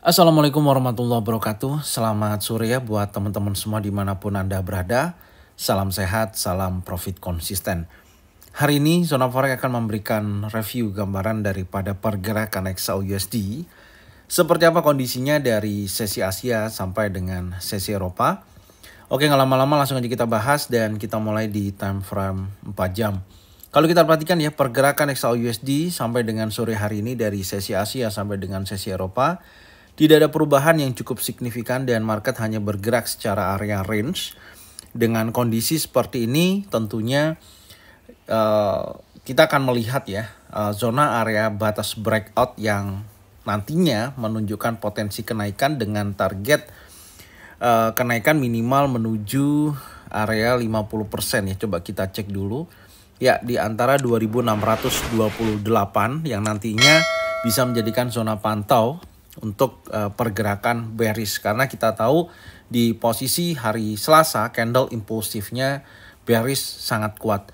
Assalamualaikum warahmatullahi wabarakatuh. Selamat sore ya buat teman-teman semua dimanapun Anda berada. Salam sehat, salam profit konsisten. Hari ini Zona Forex akan memberikan review gambaran daripada pergerakan EXA USD. Seperti apa kondisinya dari sesi Asia sampai dengan sesi Eropa. Oke nggak lama-lama langsung aja kita bahas dan kita mulai di time frame 4 jam. Kalau kita perhatikan ya pergerakan EXA sampai dengan sore hari ini dari sesi Asia sampai dengan sesi Eropa tidak ada perubahan yang cukup signifikan dan market hanya bergerak secara area range. Dengan kondisi seperti ini tentunya uh, kita akan melihat ya uh, zona area batas breakout yang nantinya menunjukkan potensi kenaikan dengan target uh, kenaikan minimal menuju area 50% ya. Coba kita cek dulu. Ya, di antara 2628 yang nantinya bisa menjadikan zona pantau untuk eh, pergerakan bearish karena kita tahu di posisi hari Selasa candle impulsifnya bearish sangat kuat.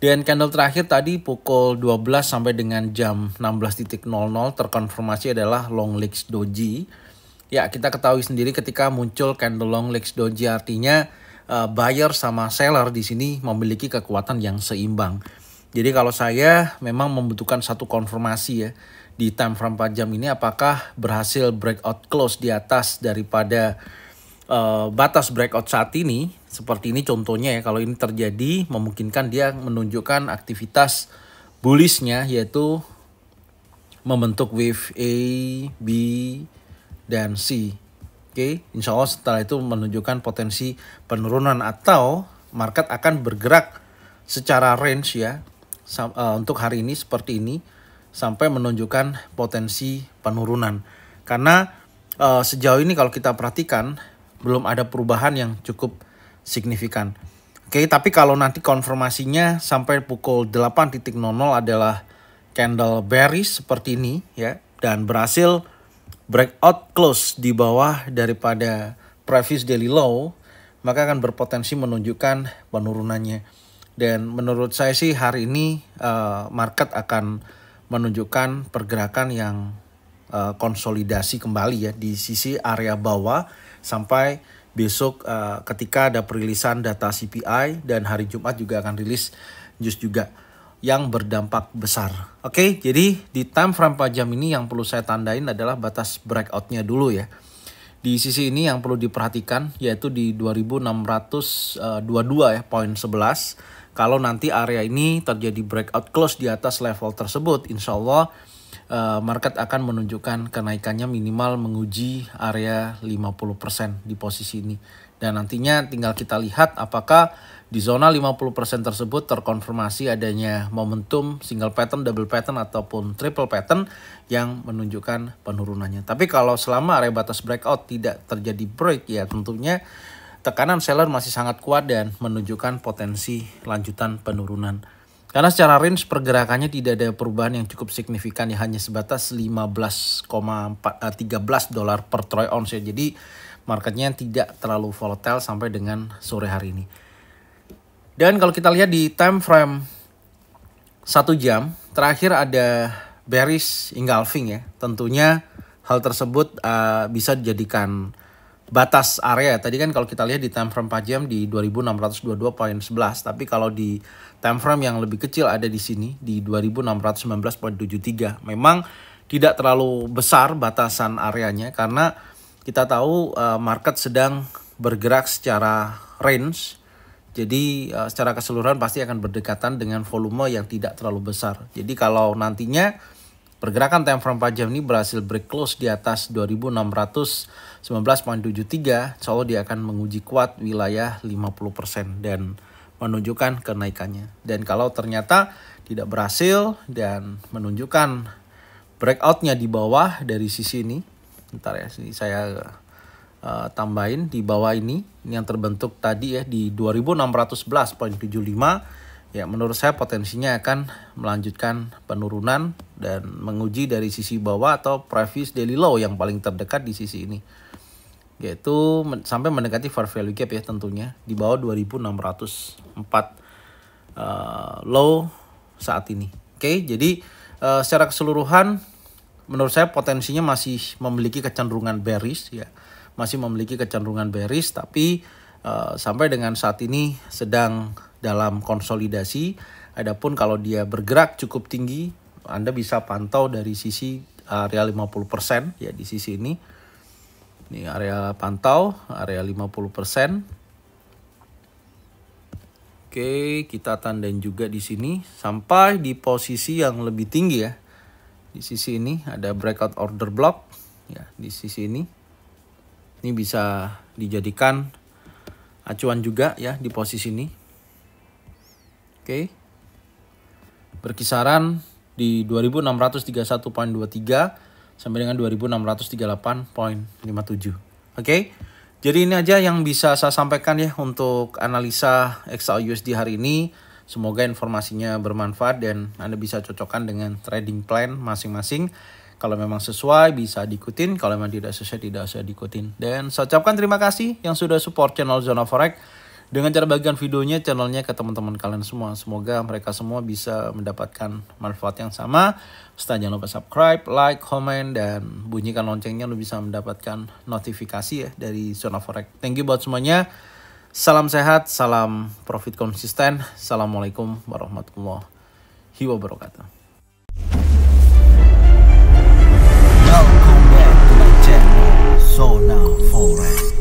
Dan candle terakhir tadi pukul 12 sampai dengan jam 16.00 terkonfirmasi adalah long legs doji. Ya, kita ketahui sendiri ketika muncul candle long legs doji artinya uh, buyer sama seller di sini memiliki kekuatan yang seimbang. Jadi kalau saya memang membutuhkan satu konfirmasi ya di time frame 4 jam ini apakah berhasil breakout close di atas daripada uh, batas breakout saat ini seperti ini contohnya ya kalau ini terjadi memungkinkan dia menunjukkan aktivitas bullishnya yaitu membentuk wave A, B, dan C. Oke, okay? insya Allah setelah itu menunjukkan potensi penurunan atau market akan bergerak secara range ya eh, untuk hari ini seperti ini sampai menunjukkan potensi penurunan. Karena e, sejauh ini kalau kita perhatikan belum ada perubahan yang cukup signifikan. Oke, tapi kalau nanti konfirmasinya sampai pukul 8.00 adalah candle bearish seperti ini ya dan berhasil breakout close di bawah daripada previous daily low, maka akan berpotensi menunjukkan penurunannya. Dan menurut saya sih hari ini uh, market akan menunjukkan pergerakan yang uh, konsolidasi kembali ya di sisi area bawah sampai besok uh, ketika ada perilisan data CPI dan hari Jumat juga akan rilis news juga yang berdampak besar. Oke, okay, jadi di time frame jam ini yang perlu saya tandain adalah batas breakoutnya dulu ya. Di sisi ini yang perlu diperhatikan yaitu di 2622 eh, ya, poin 11 kalau nanti area ini terjadi breakout close di atas level tersebut, insya Allah eh, market akan menunjukkan kenaikannya minimal menguji area 50% di posisi ini. Dan nantinya tinggal kita lihat apakah di zona 50% tersebut terkonfirmasi adanya momentum single pattern, double pattern, ataupun triple pattern yang menunjukkan penurunannya. Tapi kalau selama area batas breakout tidak terjadi break ya tentunya tekanan seller masih sangat kuat dan menunjukkan potensi lanjutan penurunan. Karena secara range pergerakannya tidak ada perubahan yang cukup signifikan ya hanya sebatas 15,13 eh, dolar per troy ounce ya. Jadi marketnya tidak terlalu volatile sampai dengan sore hari ini. Dan kalau kita lihat di time frame 1 jam terakhir ada bearish engulfing ya. Tentunya hal tersebut uh, bisa dijadikan batas area. Ya. Tadi kan kalau kita lihat di time frame 4 jam di 2622.11, tapi kalau di time frame yang lebih kecil ada di sini di 2619.73. Memang tidak terlalu besar batasan areanya karena kita tahu eh, market sedang bergerak secara range. Jadi eh, secara keseluruhan pasti akan berdekatan dengan volume yang tidak terlalu besar. Jadi kalau nantinya Pergerakan time frame 4 jam ini berhasil break close di atas 2619.73, so dia akan menguji kuat wilayah 50% dan menunjukkan kenaikannya. Dan kalau ternyata tidak berhasil dan menunjukkan breakoutnya di bawah dari sisi ini, ntar ya, sini saya uh, tambahin di bawah ini, ini yang terbentuk tadi ya di 2611.75 ya menurut saya potensinya akan melanjutkan penurunan dan menguji dari sisi bawah atau previous daily low yang paling terdekat di sisi ini yaitu sampai mendekati fair value gap ya tentunya di bawah 2604 uh, eh, low saat ini. Oke, jadi uh, secara keseluruhan menurut saya potensinya masih memiliki kecenderungan bearish ya. Masih memiliki kecenderungan bearish tapi Eh, sampai dengan saat ini sedang dalam konsolidasi. Adapun kalau dia bergerak cukup tinggi, Anda bisa pantau dari sisi eh, area 50% ya di sisi ini. Ini area pantau, area 50%. Oke, kita tandain juga di sini sampai di posisi yang lebih tinggi ya. Di sisi ini ada breakout order block ya di sisi ini. Ini bisa dijadikan acuan juga ya di posisi ini. Oke. Berkisaran di 2631.23 sampai dengan 2638.57. Oke. Jadi ini aja yang bisa saya sampaikan ya untuk analisa XAUUSD hari ini. Semoga informasinya bermanfaat dan Anda bisa cocokkan dengan trading plan masing-masing. Kalau memang sesuai bisa diikutin, kalau memang tidak sesuai tidak usah diikutin. Dan saya ucapkan terima kasih yang sudah support channel Zona Forex dengan cara bagikan videonya channelnya ke teman-teman kalian semua. Semoga mereka semua bisa mendapatkan manfaat yang sama. Setelah jangan lupa subscribe, like, komen, dan bunyikan loncengnya lu bisa mendapatkan notifikasi ya dari Zona Forex. Thank you buat semuanya. Salam sehat, salam profit konsisten. Assalamualaikum warahmatullahi wabarakatuh. Welcome back to my channel. So Forest.